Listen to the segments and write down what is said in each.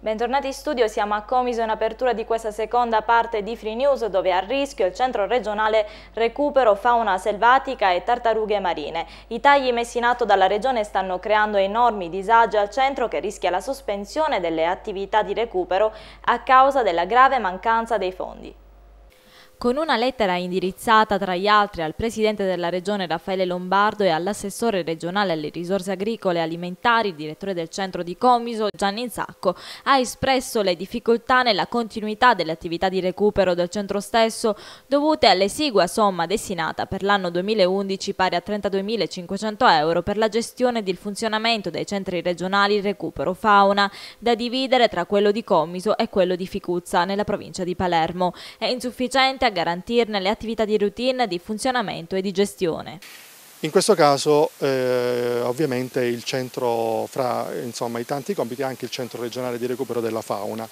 Bentornati in studio, siamo a Comiso in apertura di questa seconda parte di Free News dove è a rischio il centro regionale recupero fauna selvatica e tartarughe marine. I tagli messi in atto dalla regione stanno creando enormi disagi al centro che rischia la sospensione delle attività di recupero a causa della grave mancanza dei fondi. Con una lettera indirizzata tra gli altri al presidente della regione Raffaele Lombardo e all'assessore regionale alle risorse agricole e alimentari, direttore del centro di Comiso Gianni Insacco, ha espresso le difficoltà nella continuità delle attività di recupero del centro stesso dovute all'esigua somma destinata per l'anno 2011 pari a 32.500 euro per la gestione del funzionamento dei centri regionali recupero fauna, da dividere tra quello di Comiso e quello di Ficuzza nella provincia di Palermo. È insufficiente a garantirne le attività di routine di funzionamento e di gestione. In questo caso eh, ovviamente il centro, fra insomma, i tanti compiti, è anche il centro regionale di recupero della fauna.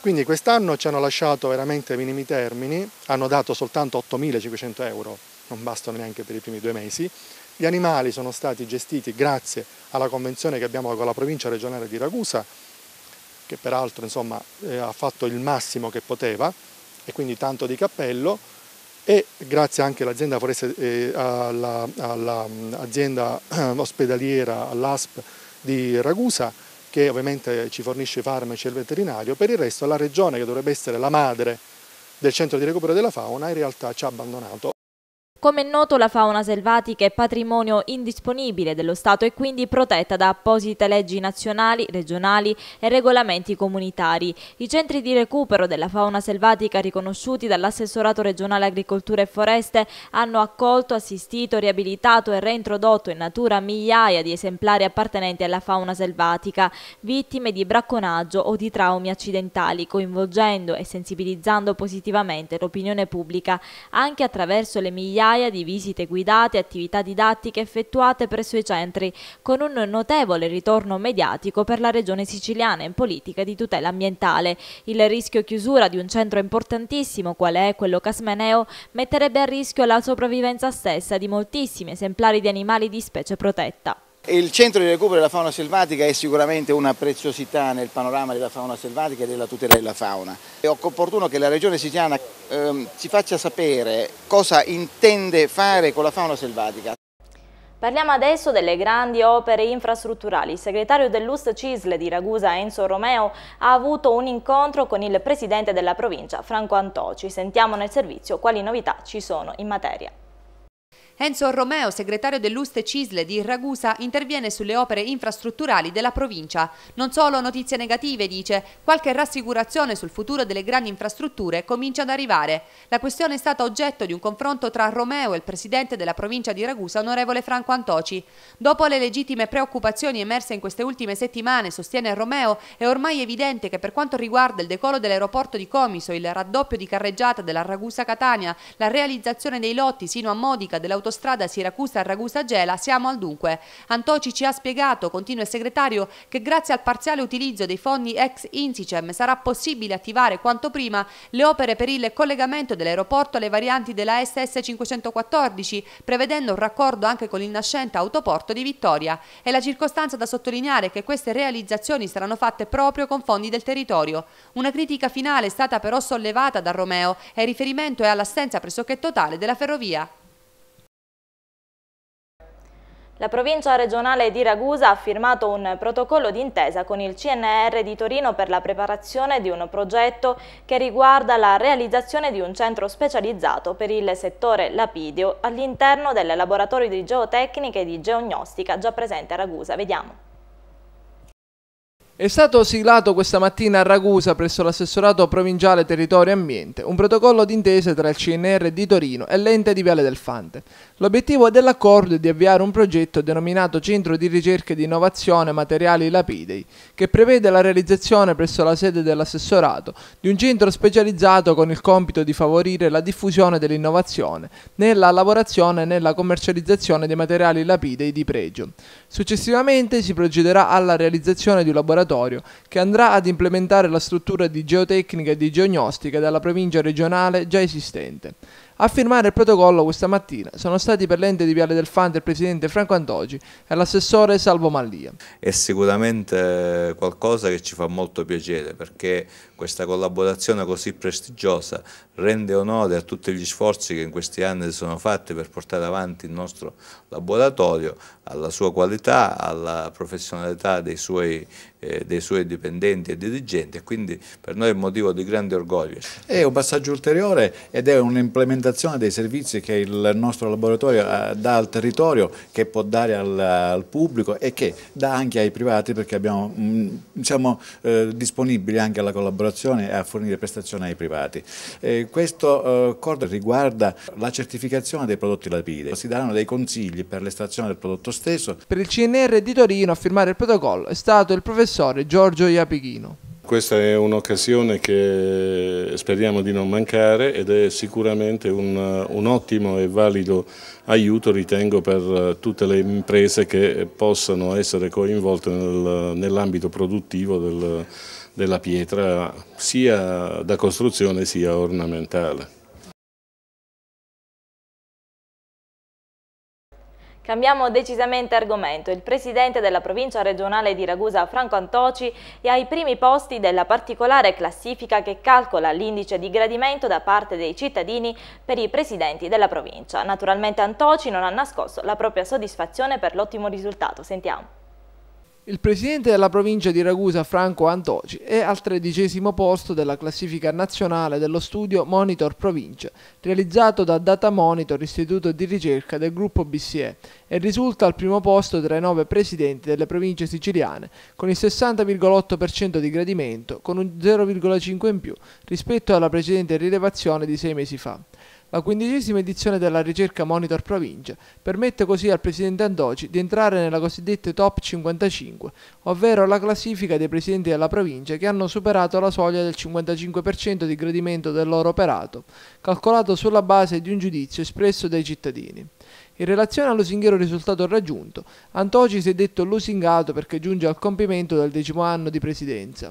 Quindi quest'anno ci hanno lasciato veramente minimi termini, hanno dato soltanto 8.500 euro, non bastano neanche per i primi due mesi. Gli animali sono stati gestiti grazie alla convenzione che abbiamo con la provincia regionale di Ragusa, che peraltro insomma, eh, ha fatto il massimo che poteva, e quindi tanto di cappello e grazie anche all'azienda, eh, alla, alla mm, ospedaliera, all'ASP di Ragusa, che ovviamente ci fornisce i farmaci e il veterinario, per il resto la regione che dovrebbe essere la madre del centro di recupero della fauna in realtà ci ha abbandonato. Come è noto la fauna selvatica è patrimonio indisponibile dello Stato e quindi protetta da apposite leggi nazionali, regionali e regolamenti comunitari. I centri di recupero della fauna selvatica riconosciuti dall'assessorato regionale agricoltura e foreste hanno accolto, assistito, riabilitato e reintrodotto in natura migliaia di esemplari appartenenti alla fauna selvatica, vittime di bracconaggio o di traumi accidentali, coinvolgendo e sensibilizzando positivamente l'opinione pubblica anche attraverso le migliaia migliaia di visite guidate e attività didattiche effettuate presso i centri, con un notevole ritorno mediatico per la regione siciliana in politica di tutela ambientale. Il rischio chiusura di un centro importantissimo, quale è quello casmeneo, metterebbe a rischio la sopravvivenza stessa di moltissimi esemplari di animali di specie protetta. Il centro di recupero della fauna selvatica è sicuramente una preziosità nel panorama della fauna selvatica e della tutela della fauna. È opportuno che la regione siciliana ehm, ci faccia sapere cosa intende fare con la fauna selvatica. Parliamo adesso delle grandi opere infrastrutturali. Il segretario dell'Ust CISL di Ragusa, Enzo Romeo, ha avuto un incontro con il presidente della provincia, Franco Antoci. Sentiamo nel servizio quali novità ci sono in materia. Enzo Romeo, segretario dell'Uste Cisle di Ragusa, interviene sulle opere infrastrutturali della provincia. Non solo notizie negative, dice, qualche rassicurazione sul futuro delle grandi infrastrutture comincia ad arrivare. La questione è stata oggetto di un confronto tra Romeo e il presidente della provincia di Ragusa, onorevole Franco Antoci. Dopo le legittime preoccupazioni emerse in queste ultime settimane, sostiene Romeo, è ormai evidente che per quanto riguarda il decolo dell'aeroporto di Comiso, il raddoppio di carreggiata della Ragusa-Catania, la realizzazione dei lotti sino a Modica dell'autorità autostrada Siracusa-Ragusa-Gela siamo al dunque. Antoci ci ha spiegato, continua il segretario, che grazie al parziale utilizzo dei fondi ex Insicem sarà possibile attivare quanto prima le opere per il collegamento dell'aeroporto alle varianti della SS 514, prevedendo un raccordo anche con il nascente autoporto di Vittoria. È la circostanza da sottolineare che queste realizzazioni saranno fatte proprio con fondi del territorio. Una critica finale è stata però sollevata da Romeo e il riferimento è all'assenza pressoché totale della ferrovia. La provincia regionale di Ragusa ha firmato un protocollo d'intesa con il CNR di Torino per la preparazione di un progetto che riguarda la realizzazione di un centro specializzato per il settore lapideo all'interno del laboratorio di geotecnica e di geognostica già presente a Ragusa. Vediamo. È stato siglato questa mattina a Ragusa presso l'assessorato provinciale territorio e ambiente un protocollo d'intesa tra il CNR di Torino e l'ente di Viale del Fante. L'obiettivo dell'accordo è di avviare un progetto denominato Centro di ricerca e di innovazione materiali lapidei, che prevede la realizzazione presso la sede dell'assessorato di un centro specializzato con il compito di favorire la diffusione dell'innovazione nella lavorazione e nella commercializzazione dei materiali lapidei di pregio. Successivamente si procederà alla realizzazione di un laboratorio laboratorio che andrà ad implementare la struttura di geotecnica e di geognostica della provincia regionale già esistente. A firmare il protocollo questa mattina sono stati per l'ente di Viale del Fante il presidente Franco Antogi e l'assessore Salvo Mallia. È sicuramente qualcosa che ci fa molto piacere perché questa collaborazione così prestigiosa rende onore a tutti gli sforzi che in questi anni si sono fatti per portare avanti il nostro laboratorio, alla sua qualità, alla professionalità dei suoi, eh, dei suoi dipendenti e dirigenti e quindi per noi è un motivo di grande orgoglio. È un passaggio ulteriore ed è un'implementazione valorizzazione dei servizi che il nostro laboratorio eh, dà al territorio, che può dare al, al pubblico e che dà anche ai privati perché abbiamo, mm, siamo eh, disponibili anche alla collaborazione e a fornire prestazioni ai privati. Eh, questo accordo riguarda la certificazione dei prodotti lapide, si daranno dei consigli per l'estrazione del prodotto stesso. Per il CNR di Torino a firmare il protocollo è stato il professore Giorgio Iapichino. Questa è un'occasione che speriamo di non mancare ed è sicuramente un, un, ottimo e valido aiuto, ritengo, per eh, tutte le imprese che possano essere coinvolte nel, nell'ambito produttivo del, della pietra, sia da costruzione sia ornamentale. Cambiamo decisamente argomento. Il presidente della provincia regionale di Ragusa, Franco Antoci, è ai primi posti della particolare classifica che calcola l'indice di gradimento da parte dei cittadini per i presidenti della provincia. Naturalmente Antoci non ha nascosto la propria soddisfazione per l'ottimo risultato. Sentiamo. Il presidente della provincia di Ragusa, Franco Antoci, è al tredicesimo posto della classifica nazionale dello studio Monitor Provincia, realizzato da Data Monitor, istituto di ricerca del gruppo BCE, e risulta al primo posto tra i nove presidenti delle province siciliane, con il 60,8% di gradimento, con un 0,5 in più rispetto alla precedente rilevazione di sei mesi fa. La quindicesima edizione della ricerca Monitor Provincia permette così al presidente Andoci di entrare nella cosiddetta top 55, ovvero la classifica dei presidenti della provincia che hanno superato la soglia del 55% di gradimento del loro operato, calcolato sulla base di un giudizio espresso dai cittadini. In relazione allo singhero risultato raggiunto, Antoci si è detto lusingato perché giunge al compimento del decimo anno di presidenza.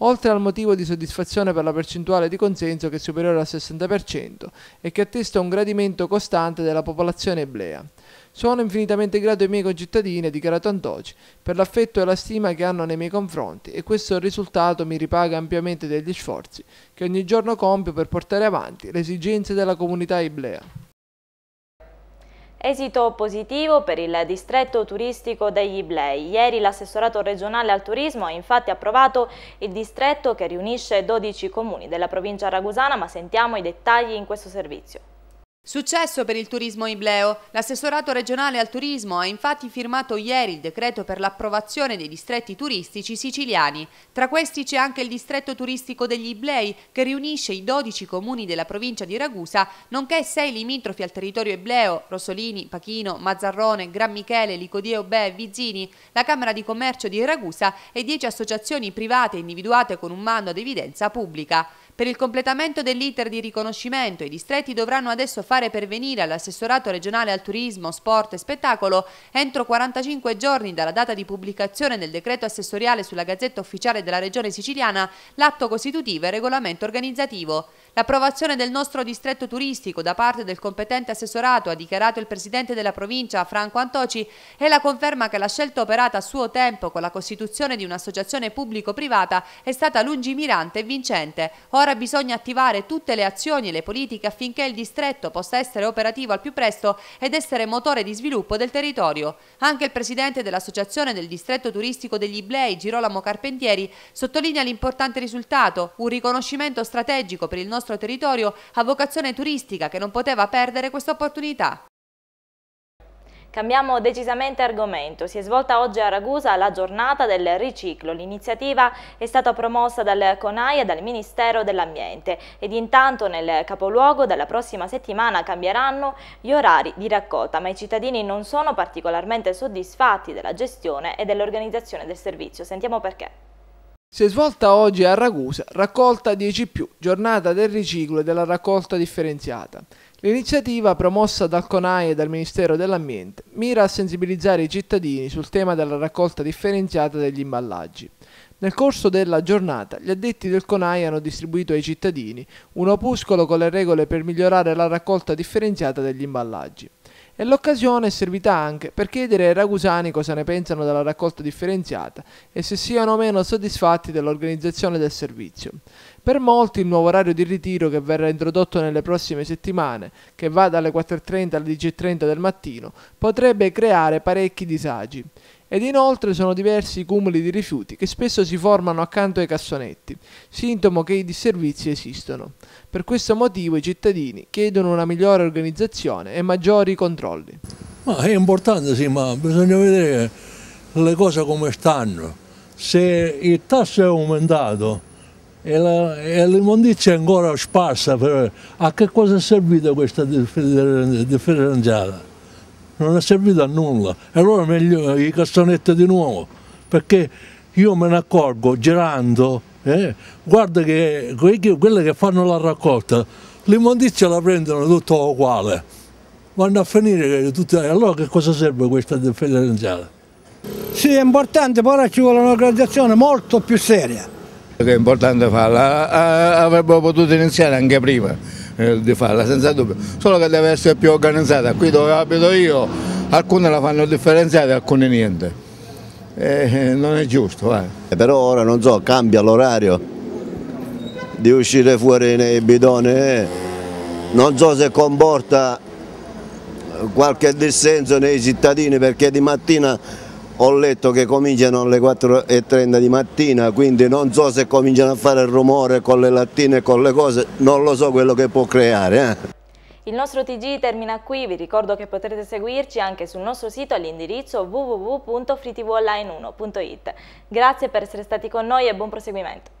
Oltre al motivo di soddisfazione per la percentuale di consenso che è superiore al 60% e che attesta un gradimento costante della popolazione eblea. Sono infinitamente grato ai miei concittadini, ha dichiarato Antoci, per l'affetto e la stima che hanno nei miei confronti e questo risultato mi ripaga ampiamente degli sforzi che ogni giorno compio per portare avanti le esigenze della comunità eblea. Esito positivo per il distretto turistico degli Iblei. Ieri l'assessorato regionale al turismo ha infatti approvato il distretto che riunisce 12 comuni della provincia ragusana, ma sentiamo i dettagli in questo servizio. Successo per il turismo Ibleo. L'assessorato regionale al turismo ha infatti firmato ieri il decreto per l'approvazione dei distretti turistici siciliani. Tra questi c'è anche il distretto turistico degli Iblei che riunisce i 12 comuni della provincia di Ragusa, nonché sei limitrofi al territorio Ibleo, Rossolini, Pachino, Mazzarrone, Gran Michele, Licodio Be, Vizzini, la Camera di Commercio di Ragusa e 10 associazioni private individuate con un mando ad evidenza pubblica. Per il completamento dell'iter di riconoscimento, i distretti dovranno adesso fare pervenire all'assessorato regionale al turismo, sport e spettacolo entro 45 giorni dalla data di pubblicazione del decreto assessoriale sulla Gazzetta Ufficiale della Regione Siciliana l'atto costitutivo e regolamento organizzativo. L'approvazione del nostro distretto turistico da parte del competente assessorato, ha dichiarato il presidente della provincia Franco Antoci, è la conferma che la scelta operata a suo tempo con la costituzione di un'associazione pubblico-privata è stata lungimirante e vincente. Ora Ora bisogna attivare tutte le azioni e le politiche affinché il distretto possa essere operativo al più presto ed essere motore di sviluppo del territorio. Anche il presidente dell'Associazione del Distretto Turistico degli Iblei, Girolamo Carpentieri, sottolinea l'importante risultato, un riconoscimento strategico per il nostro territorio a vocazione turistica che non poteva perdere questa opportunità. Cambiamo decisamente argomento. Si è svolta oggi a Ragusa la giornata del riciclo. L'iniziativa è stata promossa dal CONAI e dal Ministero dell'Ambiente ed intanto nel capoluogo dalla prossima settimana cambieranno gli orari di raccolta, ma i cittadini non sono particolarmente soddisfatti della gestione e dell'organizzazione del servizio. Sentiamo perché. Si è svolta oggi a Ragusa Raccolta 10 più, giornata del riciclo e della raccolta differenziata. L'iniziativa promossa dal CONAI e dal Ministero dell'Ambiente mira a sensibilizzare i cittadini sul tema della raccolta differenziata degli imballaggi. Nel corso della giornata gli addetti del CONAI hanno distribuito ai cittadini un opuscolo con le regole per migliorare la raccolta differenziata degli imballaggi e l'occasione è servita anche per chiedere ai ragusani cosa ne pensano della raccolta differenziata e se siano o meno soddisfatti dell'organizzazione del servizio. Per molti il nuovo orario di ritiro che verrà introdotto nelle prossime settimane, che va dalle 4.30 alle 10.30 del mattino, potrebbe creare parecchi disagi. Ed inoltre sono diversi i cumuli di rifiuti che spesso si formano accanto ai cassonetti, sintomo che i disservizi esistono. Per questo motivo i cittadini chiedono una migliore organizzazione e maggiori controlli. Ma è importante sì, ma bisogna vedere le cose come stanno. Se il tasso è aumentato e l'immondizia è ancora sparsa, a che cosa è servita questa differenziata? non è servito a nulla. E allora meglio eh, i cassonetti di nuovo, perché io me ne accorgo girando, eh, guarda che quelle che fanno la raccolta, l'immondizia la prendono tutto uguale, vanno a finire tutto. allora che cosa serve questa differenziata? Sì, è importante, però ci vuole un'organizzazione molto più seria. Che è importante farla, eh, eh, avrebbero potuto iniziare anche prima eh, di farla, senza dubbio, solo che deve essere più organizzata, qui dove abito io alcune la fanno differenziata e alcune niente. Eh, eh, non è giusto. Eh. Però ora non so, cambia l'orario di uscire fuori nei bidoni, eh. non so se comporta qualche dissenso nei cittadini perché di mattina ho letto che cominciano alle 4.30 di mattina, quindi non so se cominciano a fare il rumore con le lattine e con le cose, non lo so quello che può creare. Eh. Il nostro TG termina qui, vi ricordo che potrete seguirci anche sul nostro sito all'indirizzo www.freetvonline1.it. Grazie per essere stati con noi e buon proseguimento.